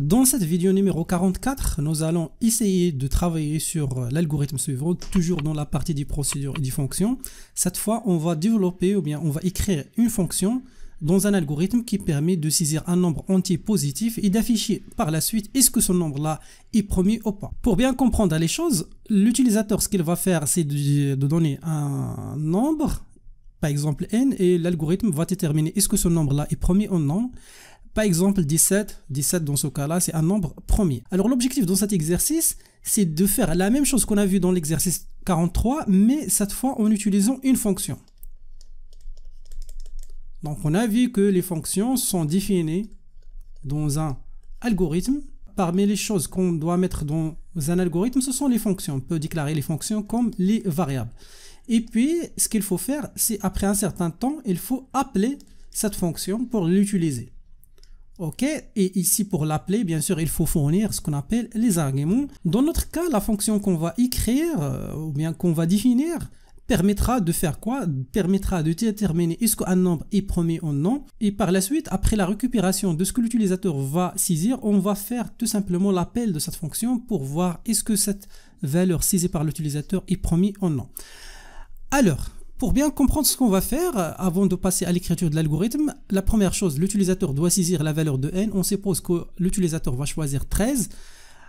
Dans cette vidéo numéro 44, nous allons essayer de travailler sur l'algorithme suivant, toujours dans la partie des procédures et des fonctions. Cette fois, on va développer ou bien on va écrire une fonction dans un algorithme qui permet de saisir un nombre entier positif et d'afficher par la suite est-ce que ce nombre-là est premier ou pas. Pour bien comprendre les choses, l'utilisateur, ce qu'il va faire, c'est de, donner un nombre, par exemple n, et l'algorithme va déterminer est-ce que ce nombre-là est premier ou non. Par exemple, 17, 17 dans ce cas-là, c'est un nombre premier. Alors l'objectif dans cet exercice, c'est de faire la même chose qu'on a vu dans l'exercice 43, mais cette fois en utilisant une fonction. Donc on a vu que les fonctions sont définies dans un algorithme. Parmi les choses qu'on doit mettre dans un algorithme, ce sont les fonctions. On peut déclarer les fonctions comme les variables. Et puis, ce qu'il faut faire, c'est après un certain temps, il faut appeler cette fonction pour l'utiliser. OK Et ici, pour l'appeler, bien sûr, il faut fournir ce qu'on appelle les arguments. Dans notre cas, la fonction qu'on va écrire euh, ou bien qu'on va définir permettra de faire quoi Permettra de déterminer est-ce qu'un nombre est promis ou non. Et par la suite, après la récupération de ce que l'utilisateur va saisir, on va faire tout simplement l'appel de cette fonction pour voir est-ce que cette valeur saisie par l'utilisateur est promis ou non. Alors, pour bien comprendre ce qu'on va faire, avant de passer à l'écriture de l'algorithme, la première chose, l'utilisateur doit saisir la valeur de n. On suppose que l'utilisateur va choisir 13.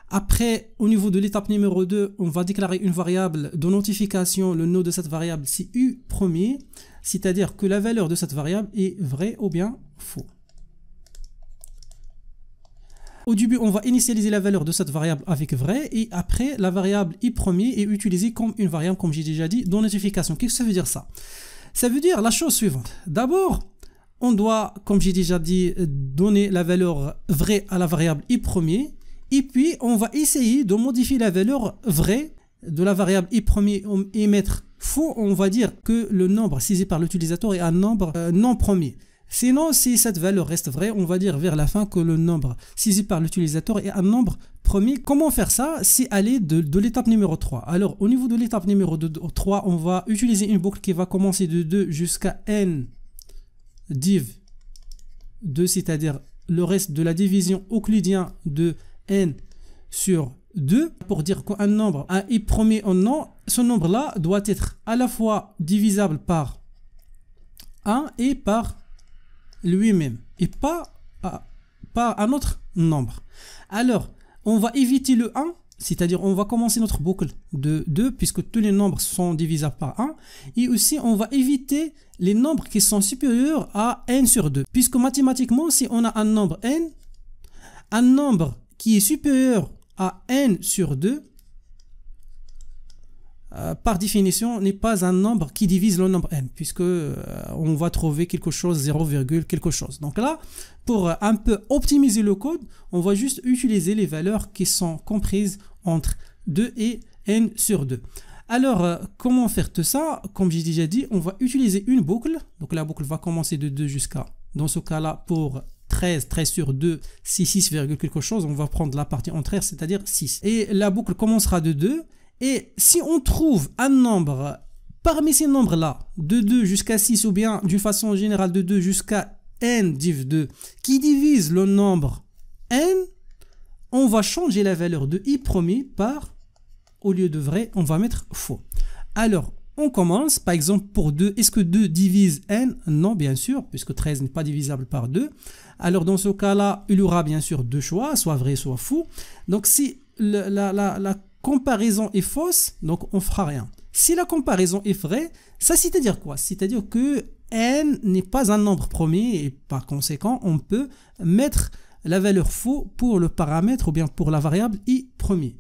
Après, au niveau de l'étape numéro 2, on va déclarer une variable de notification. Le nom de cette variable, c'est u premier, c'est-à-dire que la valeur de cette variable est vraie ou bien faux. Au début, on va initialiser la valeur de cette variable avec vrai et après, la variable i premier est utilisée comme une variable, comme j'ai déjà dit, dans notification. Qu'est-ce que ça veut dire ça Ça veut dire la chose suivante. D'abord, on doit, comme j'ai déjà dit, donner la valeur vraie à la variable i premier et puis on va essayer de modifier la valeur vraie de la variable i premier et mettre faux, on va dire que le nombre saisi par l'utilisateur est un nombre euh, non premier. Sinon, si cette valeur reste vraie, on va dire vers la fin que le nombre saisi par l'utilisateur est un nombre premier. Comment faire ça C'est aller de, l'étape numéro 3. Alors, au niveau de l'étape numéro 3, on va utiliser une boucle qui va commencer de 2 jusqu'à n div 2, c'est-à-dire le reste de la division euclidienne de n sur 2 pour dire qu'un nombre a est premier en nom, ce nombre-là doit être à la fois divisable par 1 et par lui-même et pas, pas un autre nombre. Alors, on va éviter le 1, c'est-à-dire on va commencer notre boucle de 2 puisque tous les nombres sont divisables par 1 et aussi on va éviter les nombres qui sont supérieurs à n sur 2 puisque mathématiquement si on a un nombre n, un nombre qui est supérieur à n sur 2 euh, par définition, n'est pas un nombre qui divise le nombre n, puisque euh, on va trouver quelque chose, 0, quelque chose. Donc là, pour euh, un peu optimiser le code, on va juste utiliser les valeurs qui sont comprises entre 2 et n sur 2. Alors, comment faire tout ça Comme j'ai déjà dit, on va utiliser une boucle. Donc la boucle va commencer de 2 jusqu'à, dans ce cas-là, pour 13, 13 sur 2, c'est 6, quelque chose. On va prendre la partie entière, c'est-à-dire 6. Et la boucle commencera de 2 et si on trouve un nombre parmi ces nombres-là, de 2 jusqu'à 6 ou bien d'une façon générale de 2 jusqu'à n div 2, qui divise le nombre n, on va changer la valeur de i promis par, au lieu de vrai, on va mettre faux. Alors, on commence, par exemple, pour 2, est-ce que 2 divise n Non, bien sûr, puisque 13 n'est pas divisable par 2. Alors, dans ce cas-là, il y aura bien sûr deux choix, soit vrai, soit faux. Donc, si la comparaison est fausse, donc on fera rien. Si la comparaison est vraie, ça c'est-à-dire quoi C'est-à-dire que n n'est pas un nombre premier et par conséquent, on peut mettre la valeur faux pour le paramètre ou bien pour la variable i premier.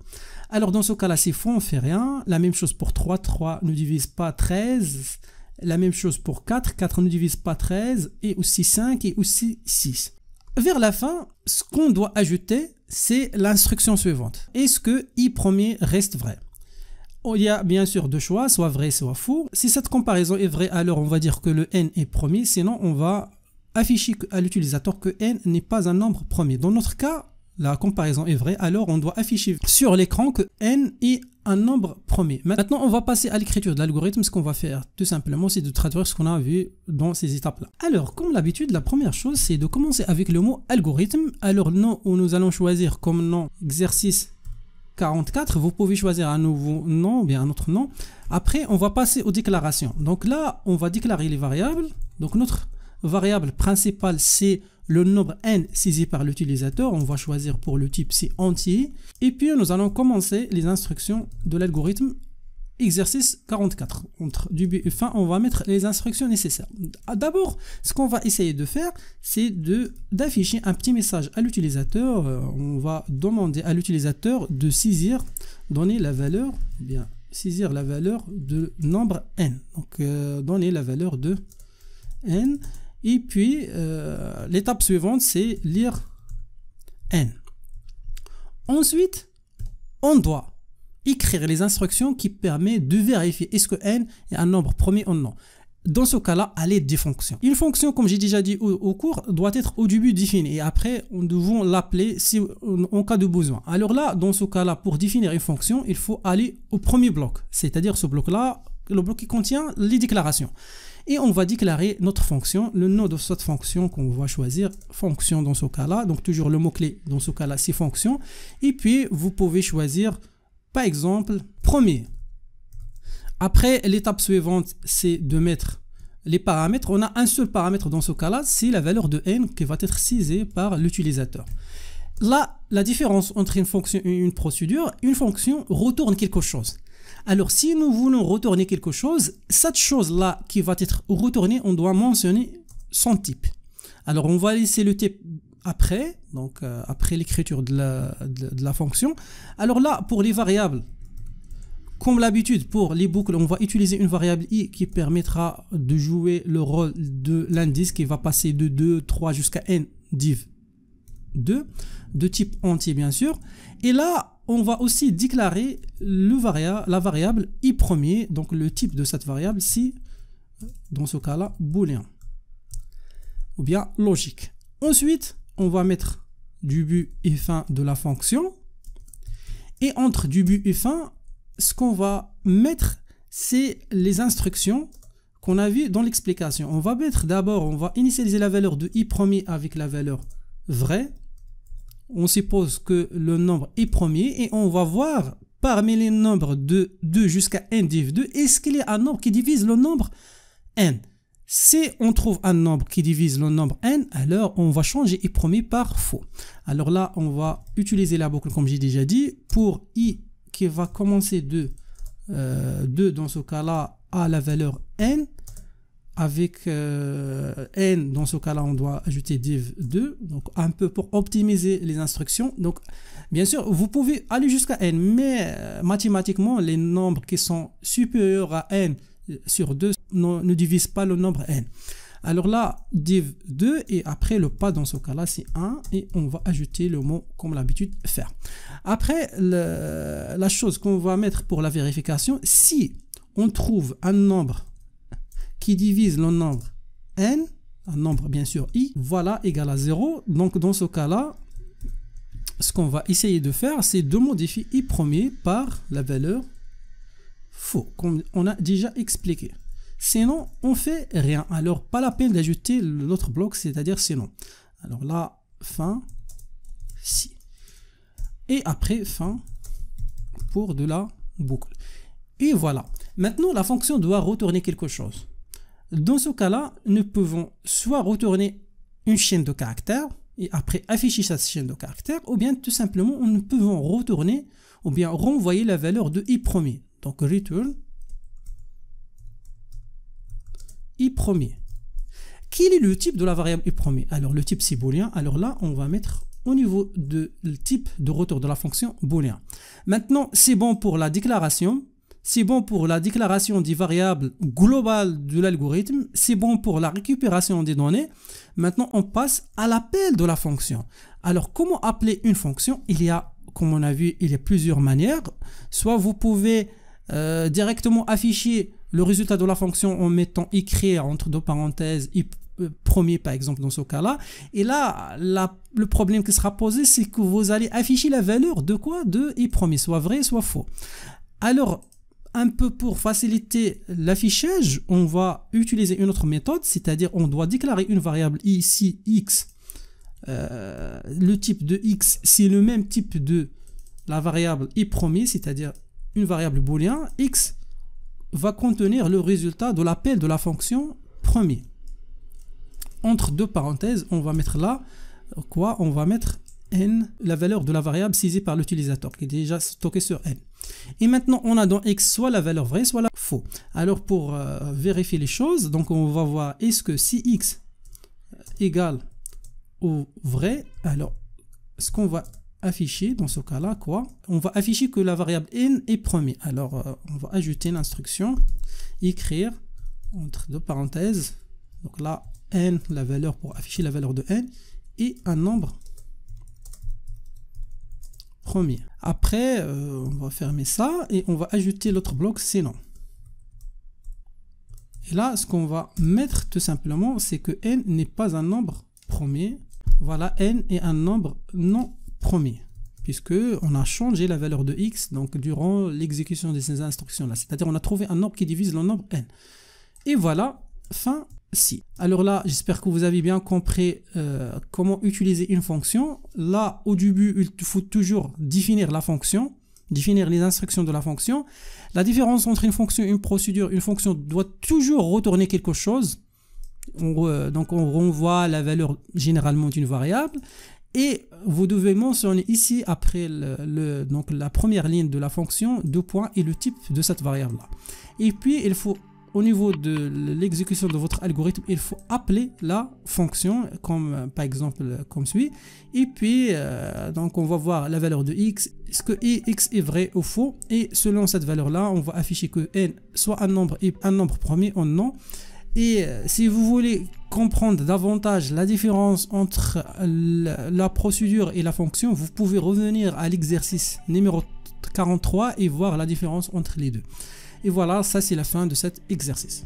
Alors dans ce cas-là, c'est faux, on fait rien. La même chose pour 3, 3 ne divise pas 13. La même chose pour 4, 4 ne divise pas 13. Et aussi 5 et aussi 6. Vers la fin, ce qu'on doit ajouter, c'est l'instruction suivante. Est-ce que i premier reste vrai il y a bien sûr deux choix, soit vrai, soit faux. Si cette comparaison est vraie, alors on va dire que le n est premier, sinon on va afficher à l'utilisateur que n n'est pas un nombre premier. Dans notre cas, la comparaison est vraie, alors on doit afficher sur l'écran que n est un nombre premier. Maintenant, on va passer à l'écriture de l'algorithme. Ce qu'on va faire tout simplement, c'est de traduire ce qu'on a vu dans ces étapes-là. Alors, comme l'habitude, la première chose, c'est de commencer avec le mot algorithme. Alors, nom où nous allons choisir comme nom exercice 44, vous pouvez choisir un nouveau nom, bien un autre nom. Après, on va passer aux déclarations. Donc là, on va déclarer les variables. Donc notre variable principale, c'est le nombre n saisi par l'utilisateur. On va choisir pour le type c'est entier. Et puis nous allons commencer les instructions de l'algorithme exercice 44. Entre début et fin, on va mettre les instructions nécessaires. Ah, d'abord, ce qu'on va essayer de faire, c'est de d'afficher un petit message à l'utilisateur. Euh, on va demander à l'utilisateur de saisir, donner la valeur, bien saisir la valeur de nombre n. Donc euh, donner la valeur de n et puis, euh, l'étape suivante, c'est lire n. Ensuite, on doit écrire les instructions qui permettent de vérifier est-ce que n est un nombre premier ou non. Dans ce cas-là, à l'aide des fonctions. Une fonction, comme j'ai déjà dit au, cours, doit être au début définie et après, nous devons l'appeler si, en cas de besoin. Alors là, dans ce cas-là, pour définir une fonction, il faut aller au premier bloc, c'est-à-dire ce bloc-là, le bloc qui contient les déclarations et on va déclarer notre fonction, le nom de cette fonction qu'on va choisir, fonction dans ce cas-là, donc toujours le mot-clé dans ce cas-là, c'est fonction, et puis vous pouvez choisir, par exemple, premier. Après, l'étape suivante, c'est de mettre les paramètres. On a un seul paramètre dans ce cas-là, c'est la valeur de n qui va être saisie par l'utilisateur. Là, la différence entre une fonction et une procédure, une fonction retourne quelque chose. Alors si nous voulons retourner quelque chose, cette chose-là qui va être retournée, on doit mentionner son type. Alors on va laisser le type après, donc euh, après l'écriture de la, la fonction. Alors là, pour les variables, comme l'habitude pour les boucles, on va utiliser une variable i qui permettra de jouer le rôle de l'indice qui va passer de 2, 3 jusqu'à n div 2, de type entier bien sûr. Et là, on va aussi déclarer la variable i premier, donc le type de cette variable, si, dans ce cas-là, booléen, ou bien logique. Ensuite, on va mettre du but et fin de la fonction, et entre du but et fin, ce qu'on va mettre, c'est les instructions qu'on a vues dans l'explication. On va mettre d'abord, on va initialiser la valeur de i premier avec la valeur vraie, on suppose que le nombre est premier et on va voir parmi les nombres de 2 jusqu'à n div 2, est-ce qu'il y a un nombre qui divise le nombre n Si on trouve un nombre qui divise le nombre n, alors on va changer i premier par faux. Alors là, on va utiliser la boucle comme j'ai déjà dit pour i qui va commencer de 2 euh, dans ce cas-là à la valeur n avec euh, n, dans ce cas-là, on doit ajouter div 2, donc un peu pour optimiser les instructions. Donc, bien sûr, vous pouvez aller jusqu'à n, mais euh, mathématiquement, les nombres qui sont supérieurs à n euh, sur 2 ne, ne divisent pas le nombre n. Alors là, div 2 et après le pas dans ce cas-là, c'est 1 et on va ajouter le mot comme l'habitude faire. Après, la chose qu'on va mettre pour la vérification, si on trouve un nombre qui divise le nombre n, un nombre bien sûr i, voilà égal à 0. Donc dans ce cas-là, ce qu'on va essayer de faire, c'est de modifier i premier par la valeur faux, comme on a déjà expliqué. Sinon, on fait rien. Alors, pas la peine d'ajouter l'autre bloc, c'est-à-dire sinon. Alors là, fin, si. Et après, fin pour de la boucle. Et voilà. Maintenant, la fonction doit retourner quelque chose. Dans ce cas-là, nous pouvons soit retourner une chaîne de caractères et après afficher cette chaîne de caractères, ou bien tout simplement, nous pouvons retourner ou bien renvoyer la valeur de i premier. Donc return i premier. Quel est le type de la variable i premier Alors le type c'est boolean. Alors là, on va mettre au niveau de type de retour de la fonction boolean. Maintenant, c'est bon pour la déclaration c'est bon pour la déclaration des variables globales de l'algorithme, c'est bon pour la récupération des données. Maintenant, on passe à l'appel de la fonction. Alors, comment appeler une fonction Il y a, comme on a vu, il y a plusieurs manières. Soit vous pouvez euh, directement afficher le résultat de la fonction en mettant écrit entre deux parenthèses et euh, premier par exemple dans ce cas-là. Et là, le problème qui sera posé, c'est que vous allez afficher la valeur de quoi De i premier, soit vrai, soit faux. Alors, un peu pour faciliter l'affichage, on va utiliser une autre méthode, c'est-à-dire on doit déclarer une variable ici x. Euh, le type de x, c'est le même type de la variable i premier, c'est-à-dire une variable booléen. x va contenir le résultat de l'appel de la fonction premier. Entre deux parenthèses, on va mettre là quoi On va mettre n, la valeur de la variable saisie par l'utilisateur, qui est déjà stockée sur n. Et maintenant, on a dans x soit la valeur vraie, soit la faux. Alors pour euh, vérifier les choses, donc on va voir est-ce que si x égale au vrai, alors ce qu'on va afficher dans ce cas-là, quoi On va afficher que la variable n est premier. Alors euh, on va ajouter l'instruction écrire entre deux parenthèses. Donc là, n, la valeur pour afficher la valeur de n, et un nombre premier. Après, euh, on va fermer ça et on va ajouter l'autre bloc sinon. Et là, ce qu'on va mettre tout simplement, c'est que n n'est pas un nombre premier. Voilà, n est un nombre non premier puisque on a changé la valeur de x donc durant l'exécution de ces instructions là c'est à dire on a trouvé un nombre qui divise le nombre n et voilà fin si. Alors là, j'espère que vous avez bien compris euh, comment utiliser une fonction. Là, au début, il faut toujours définir la fonction, définir les instructions de la fonction. La différence entre une fonction et une procédure, une fonction doit toujours retourner quelque chose. donc, on renvoie la valeur généralement d'une variable. Et vous devez mentionner ici, après donc la première ligne de la fonction, deux points et le type de cette variable-là. Et puis, il faut au niveau de l'exécution de votre algorithme, il faut appeler la fonction, comme euh, par exemple euh, comme suit. Et puis, euh, donc on va voir la valeur de x, est-ce que x est vrai ou faux. Et selon cette valeur-là, on va afficher que n soit un nombre et un nombre premier en non. Et si vous voulez comprendre davantage la différence entre la procédure et la fonction, vous pouvez revenir à l'exercice numéro 3 43 et voir la différence entre les deux. Et voilà, ça c'est la fin de cet exercice.